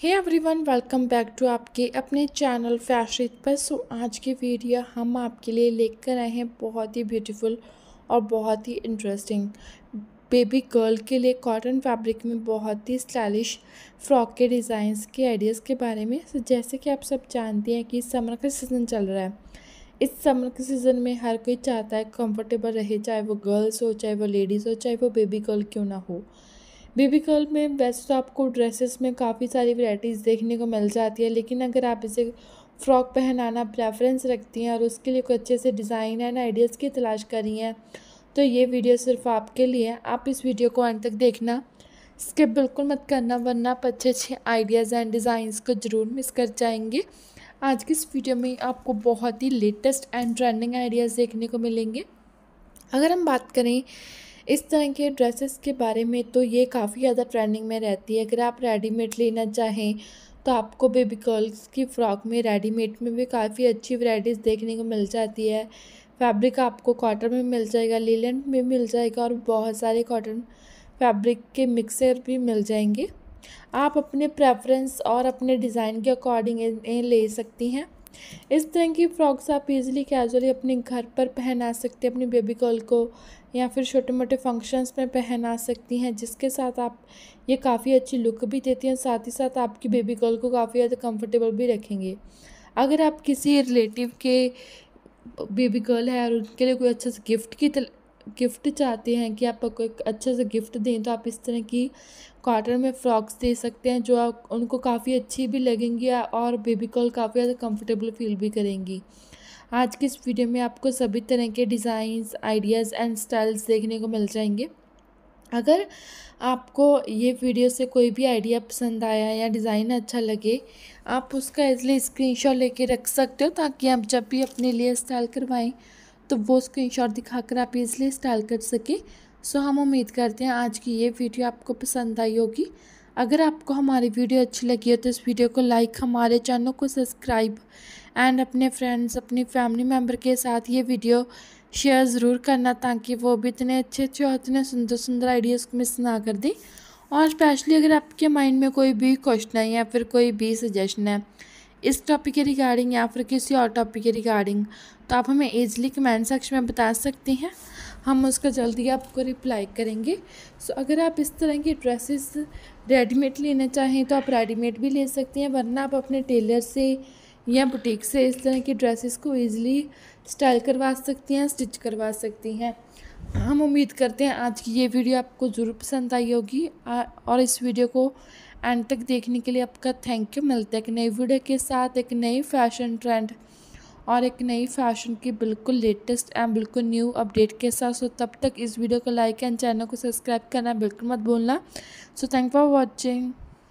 hey everyone welcome back to आपके अपने channel fashion पर सो आज की वीडियो हम आपके लिए लेकर आए हैं बहुत ही ब्यूटीफुल और बहुत ही इंटरेस्टिंग बेबी गर्ल के लिए कॉटन फैब्रिक में बहुत ही स्टाइलिश फ्रॉक के डिज़ाइंस के आइडियाज़ के बारे में so, जैसे कि आप सब जानते हैं कि समर का सीज़न चल रहा है इस समर के सीज़न में हर कोई चाहता है कंफर्टेबल रहे चाहे वो गर्ल्स हो चाहे वो लेडीज़ हो चाहे वो बेबी गर्ल क्यों ना हो बेबी कर्ल में वैसे तो आपको ड्रेसेस में काफ़ी सारी वैरायटीज़ देखने को मिल जाती है लेकिन अगर आप इसे फ्रॉक पहनाना प्रेफरेंस रखती हैं और उसके लिए कोई अच्छे से डिज़ाइन एंड आइडियाज़ की तलाश करी हैं तो ये वीडियो सिर्फ आपके लिए है आप इस वीडियो को एंड तक देखना स्किप बिल्कुल मत करना वरना आप अच्छे अच्छे आइडियाज़ एंड डिज़ाइंस को ज़रूर मिस कर जाएंगे आज की इस वीडियो में आपको बहुत ही लेटेस्ट एंड ट्रेंडिंग आइडियाज़ देखने को मिलेंगे अगर हम बात करें इस तरह के ड्रेसेस के बारे में तो ये काफ़ी ज़्यादा ट्रेंडिंग में रहती है अगर आप रेडीमेड लेना चाहें तो आपको बेबी गर्ल्स की फ़्रॉक में रेडीमेड में भी काफ़ी अच्छी वैराइटीज देखने को मिल जाती है फैब्रिक आपको कॉटन में मिल जाएगा लीलन में मिल जाएगा और बहुत सारे कॉटन फैब्रिक के मिक्सर भी मिल जाएंगे आप अपने प्रेफरेंस और अपने डिज़ाइन के अकॉर्डिंग ले सकती हैं इस तरह की फ्रॉक्स आप इजीली कैजुअली अपने घर पर पहना सकते हैं अपनी बेबी गर्ल को या फिर छोटे मोटे फंक्शंस में पहना सकती हैं जिसके साथ आप ये काफ़ी अच्छी लुक भी देती हैं साथ ही साथ आपकी बेबी गर्ल को काफ़ी ज़्यादा कंफर्टेबल भी रखेंगे अगर आप किसी रिलेटिव के बेबी गर्ल है और उनके लिए कोई अच्छा सा गिफ्ट की गिफ्ट चाहते हैं कि आप कोई अच्छा सा गिफ्ट दें तो आप इस तरह की कॉटन में फ्रॉक्स दे सकते हैं जो आप उनको काफ़ी अच्छी भी लगेंगी और बेबी कॉल काफ़ी ज़्यादा कंफर्टेबल फील भी करेंगी आज की इस वीडियो में आपको सभी तरह के डिज़ाइंस आइडियाज़ एंड स्टाइल्स देखने को मिल जाएंगे अगर आपको ये वीडियो से कोई भी आइडिया पसंद आया या डिज़ाइन अच्छा लगे आप उसका इसलिए स्क्रीनशॉट लेके रख सकते हो ताकि आप जब भी अपने लिए स्टाइल करवाएं तो वो स्क्रीन स्क्रीनशॉट दिखाकर आप इजली स्टाइल कर सकें सो हम उम्मीद करते हैं आज की ये वीडियो आपको पसंद आई होगी अगर आपको हमारी वीडियो अच्छी लगी हो तो इस वीडियो को लाइक हमारे चैनल को सब्सक्राइब एंड अपने फ्रेंड्स अपनी फैमिली मेम्बर के साथ ये वीडियो शेयर ज़रूर करना ताकि वो भी इतने अच्छे अच्छे और इतने सुंदर सुंदर आइडियाज़ को मिस ना कर दें और स्पेशली अगर आपके माइंड में कोई भी क्वेश्चन है या फिर कोई भी सजेशन है इस टॉपिक के रिगार्डिंग या फिर किसी और टॉपिक के रिगार्डिंग तो आप हमें ईजिली कमेंट सेक्शन में बता सकते हैं हम उसका जल्दी आपको रिप्लाई करेंगे सो so, अगर आप इस तरह की ड्रेसेस रेडीमेड लेना चाहें तो आप रेडीमेड भी ले सकते हैं वरना आप अपने टेलर से या बुटीक से इस तरह की ड्रेसेस को ईज़िली स्टाइल करवा सकती हैं स्टिच करवा सकती हैं हम उम्मीद करते हैं आज की ये वीडियो आपको ज़रूर पसंद आई होगी और इस वीडियो को एंड तक देखने के लिए आपका थैंक यू मिलता है एक नई वीडियो के साथ एक नई फैशन ट्रेंड और एक नई फैशन की बिल्कुल लेटेस्ट एंड बिल्कुल न्यू अपडेट के साथ सो तब तक इस वीडियो को लाइक एंड चैनल को सब्सक्राइब करना बिल्कुल मत भूलना सो थैंक फॉर वॉचिंग